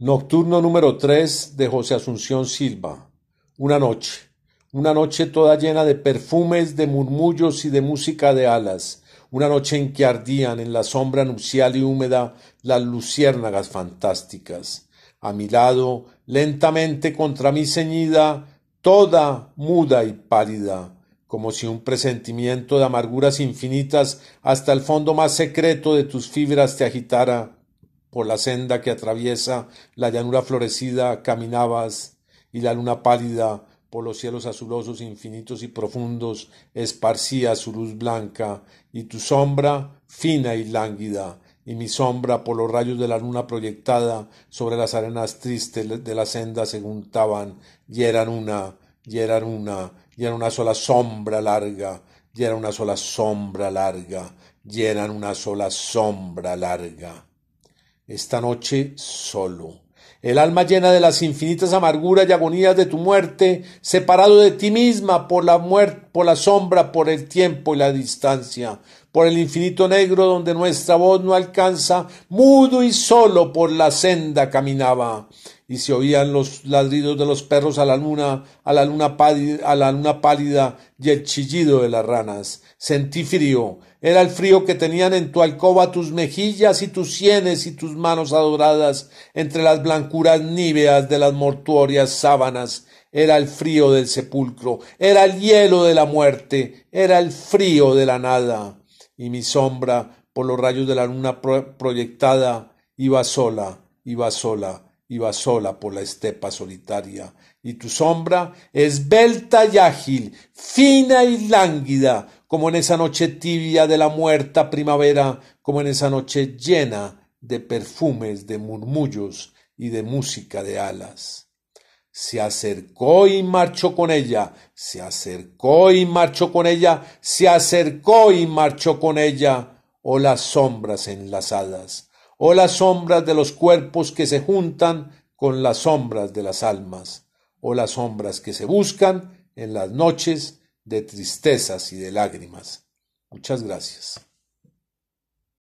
Nocturno número 3 de José Asunción Silva. Una noche. Una noche toda llena de perfumes, de murmullos y de música de alas. Una noche en que ardían en la sombra nupcial y húmeda las luciérnagas fantásticas. A mi lado, lentamente contra mi ceñida, toda muda y pálida, como si un presentimiento de amarguras infinitas hasta el fondo más secreto de tus fibras te agitara por la senda que atraviesa la llanura florecida caminabas, y la luna pálida por los cielos azulosos infinitos y profundos esparcía su luz blanca, y tu sombra fina y lánguida, y mi sombra por los rayos de la luna proyectada sobre las arenas tristes de la senda se juntaban, y eran una, y eran una, y era una sola sombra larga, y era una sola sombra larga, y eran una sola sombra larga esta noche solo. El alma llena de las infinitas amarguras y agonías de tu muerte, separado de ti misma por la muerte por la sombra, por el tiempo y la distancia, por el infinito negro donde nuestra voz no alcanza, mudo y solo por la senda caminaba. Y se oían los ladridos de los perros a la luna, a la luna pálida, a la luna pálida y el chillido de las ranas. Sentí frío, era el frío que tenían en tu alcoba tus mejillas y tus sienes y tus manos adoradas entre las blancuras níveas de las mortuorias sábanas era el frío del sepulcro, era el hielo de la muerte, era el frío de la nada, y mi sombra por los rayos de la luna proyectada iba sola, iba sola, iba sola por la estepa solitaria, y tu sombra, esbelta y ágil, fina y lánguida, como en esa noche tibia de la muerta primavera, como en esa noche llena de perfumes, de murmullos y de música de alas se acercó y marchó con ella, se acercó y marchó con ella, se acercó y marchó con ella. o oh, las sombras enlazadas, o oh, las sombras de los cuerpos que se juntan con las sombras de las almas, o oh, las sombras que se buscan en las noches de tristezas y de lágrimas. Muchas gracias.